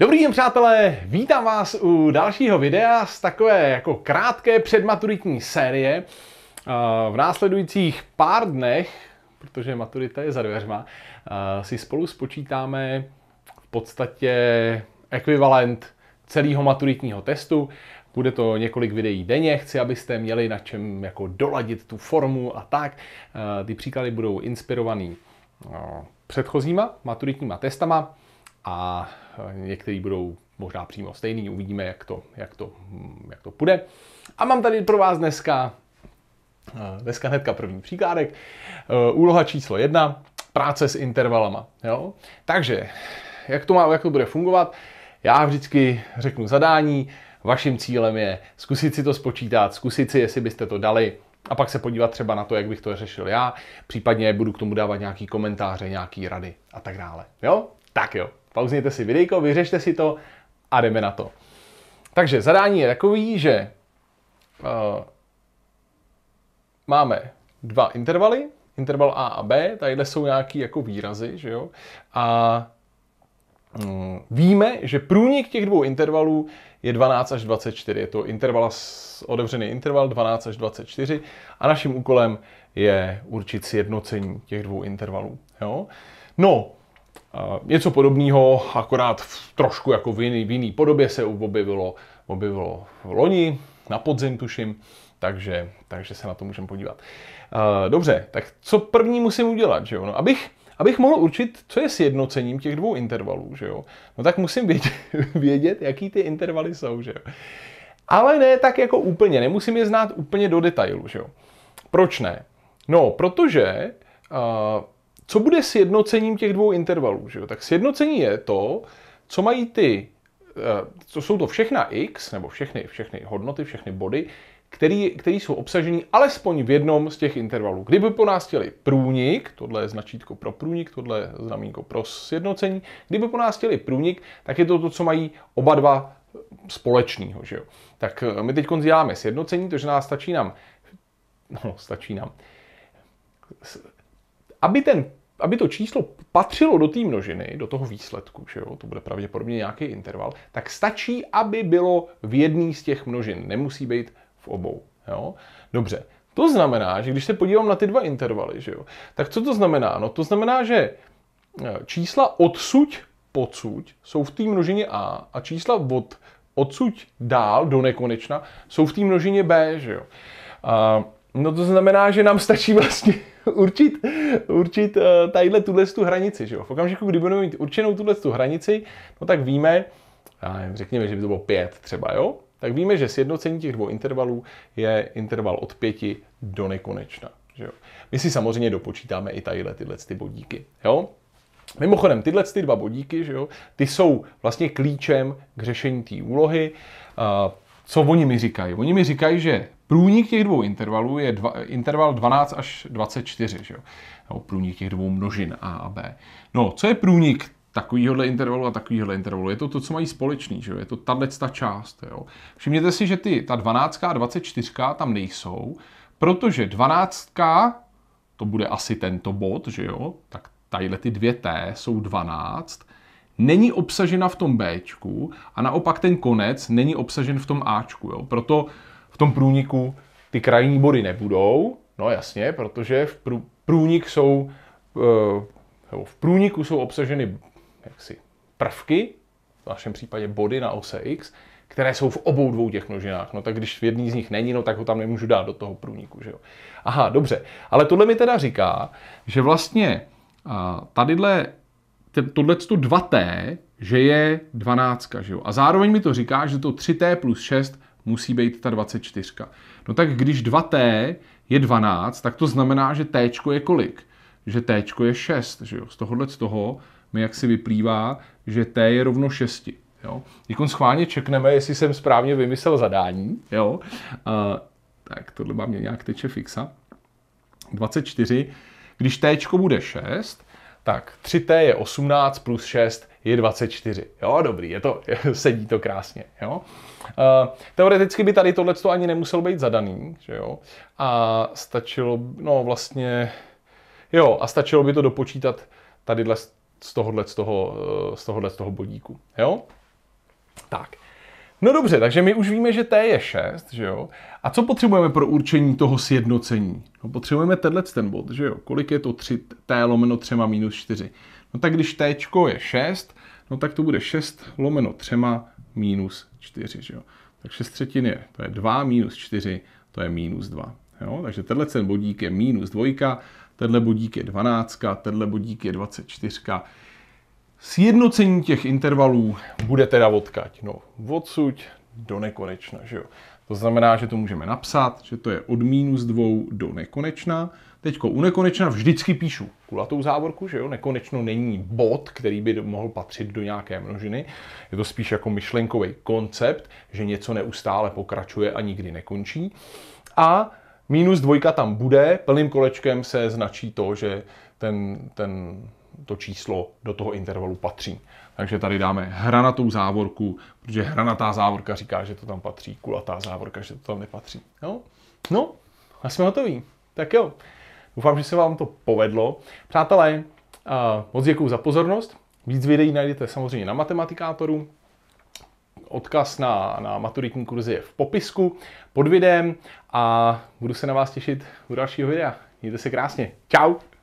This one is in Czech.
Dobrý den přátelé, vítám vás u dalšího videa z takové jako krátké předmaturitní série. Eh, v následujících pár dnech, protože maturita je za dveřma, eh, si spolu spočítáme v podstatě ekvivalent celého maturitního testu. Bude to několik videí denně, chci, abyste měli na čem jako doladit tu formu a tak. Eh, ty příklady budou inspirovaný předchozíma maturitníma testama a e, některý budou možná přímo stejný, uvidíme, jak to, jak to, hm, jak to půjde. A mám tady pro vás dneska, e, dneska hnedka první příkládek, e, úloha číslo jedna, práce s intervalama. Jo? Takže, jak to, má, jak to bude fungovat? Já vždycky řeknu zadání, vaším cílem je zkusit si to spočítat, zkusit si, jestli byste to dali, a pak se podívat třeba na to, jak bych to řešil já, případně budu k tomu dávat nějaký komentáře, nějaký rady a tak dále. Jo? Tak jo pauzněte si videjko, vyřešte si to a jdeme na to. Takže zadání je takový, že uh, máme dva intervaly, interval A a B, tadyhle jsou nějaký jako výrazy, že jo, a um, víme, že průnik těch dvou intervalů je 12 až 24, je to interval, odevřený interval 12 až 24 a naším úkolem je určit sjednocení těch dvou intervalů, jo. No, Eh, něco podobného, akorát v trošku jako v jiný, v jiný podobě se objevilo, objevilo v loni, na podzim tuším, takže, takže se na to můžeme podívat. Eh, dobře, tak co první musím udělat, že jo? No, abych, abych mohl určit, co je sjednocením těch dvou intervalů, že jo? No tak musím vědět, vědět jaký ty intervaly jsou, že jo? Ale ne tak jako úplně, nemusím je znát úplně do detailu, že jo? Proč ne? No, protože uh, co bude sjednocením těch dvou intervalů? Že jo? Tak sjednocení je to, co mají ty, eh, co jsou to všechna x, nebo všechny, všechny hodnoty, všechny body, které jsou obsaženy alespoň v jednom z těch intervalů. Kdyby po nás chtěli průnik, tohle je značítko pro průnik, tohle je znamínko pro sjednocení, kdyby po nás chtěli průnik, tak je to to, co mají oba dva společného. Že jo? Tak eh, my teď děláme sjednocení, takže nás stačí nám, no stačí nám, aby ten aby to číslo patřilo do té množiny, do toho výsledku, že jo, to bude pravděpodobně nějaký interval, tak stačí, aby bylo v jedné z těch množin, nemusí být v obou. Jo? Dobře, to znamená, že když se podívám na ty dva intervaly, že jo, tak co to znamená? No to znamená, že e, čísla odsuť pocuť jsou v té množině A a čísla od odsuť dál do nekonečna jsou v té množině B, že jo. A, no to znamená, že nám stačí vlastně určit, určit eh, tadyhle tuhle tu hranici. Že jo? V okamžiku, kdy budeme mít určenou tuhle tu hranici, no tak víme, já nevím, řekněme, že by to bylo pět, třeba, jo? tak víme, že sjednocení těch dvou intervalů je interval od pěti do nekonečna. Že jo? My si samozřejmě dopočítáme i tadyhle tyhle ty bodíky. Jo? Mimochodem, tyhle ty dva bodíky, že jo, ty jsou vlastně klíčem k řešení té úlohy. Eh, co oni mi říkají? Oni mi říkají, že Průnik těch dvou intervalů je dva, interval 12 až 24, že jo? No, průnik těch dvou množin A a B. No, co je průnik takovýhohle intervalu a takovýhohle intervalu. Je to to, co mají společný, že jo? je to tato část. Jo? Všimněte si, že ty, ta 12 a 24 tam nejsou, protože 12 to bude asi tento bod, že jo, tak tadyhle ty dvě T jsou 12, není obsažena v tom Bčku a naopak ten konec není obsažen v tom Ačku, jo? proto tom průniku ty krajní body nebudou, no jasně, protože v prů, průnik jsou, eh, v průniku jsou obsaženy jaksi prvky, v našem případě body na ose x, které jsou v obou dvou těch množinách. No tak když v jedný z nich není, no tak ho tam nemůžu dát do toho průniku, že jo. Aha, dobře. Ale tohle mi teda říká, že vlastně tadyhle, tohle 2t, že je 12, že jo. A zároveň mi to říká, že to 3t plus 6 musí být ta 24. No tak když 2T je 12, tak to znamená, že T je kolik? Že T je 6, že jo? Z tohohle z toho mi jaksi vyplývá, že T je rovno 6. Jo? Jako schválně čekneme, jestli jsem správně vymyslel zadání. Jo? Uh, tak tohle má mě nějak teče fixa. 24. Když T bude 6, tak 3T je 18 plus 6 je 24. Jo, dobrý, je to, sedí to krásně. Jo. Uh, teoreticky by tady tohle ani nemuselo být zadaný, že jo. A stačilo, no vlastně, jo, a stačilo by to dopočítat tady z tohohle, z toho, eh, z tohohle, z toho bodíku, jo. Tak. No dobře, takže my už víme, že T je 6, že jo? A co potřebujeme pro určení toho sjednocení? No potřebujeme tenhle ten bod, že jo? Kolik je to 3, T lomeno 3 minus 4? No tak když T je 6, no tak to bude 6 lomeno 3 minus 4. Že jo? Tak 6 třetin je, to je 2 minus 4, to je minus 2. Jo? Takže tenhle ten bodík je minus 2, tenhle bodík je 12, tenhle bodík je 24. Sjednocení těch intervalů bude teda odkaď. No, odsud do nekonečna, že jo. To znamená, že to můžeme napsat, že to je od minus 2 do nekonečna. Teď u nekonečna vždycky píšu kulatou závorku, že jo, nekonečno není bod, který by mohl patřit do nějaké množiny. Je to spíš jako myšlenkový koncept, že něco neustále pokračuje a nikdy nekončí. A minus dvojka tam bude, plným kolečkem se značí to, že ten, ten to číslo do toho intervalu patří. Takže tady dáme hranatou závorku, protože hranatá závorka říká, že to tam patří, kulatá závorka, že to tam nepatří. No, no a jsme hotoví. Tak jo, doufám, že se vám to povedlo. Přátelé, eh, moc děkuji za pozornost. Víc videí najdete samozřejmě na matematikátoru, odkaz na, na maturitní kurzy je v popisku pod videem a budu se na vás těšit u dalšího videa. Mějte se krásně. Čau!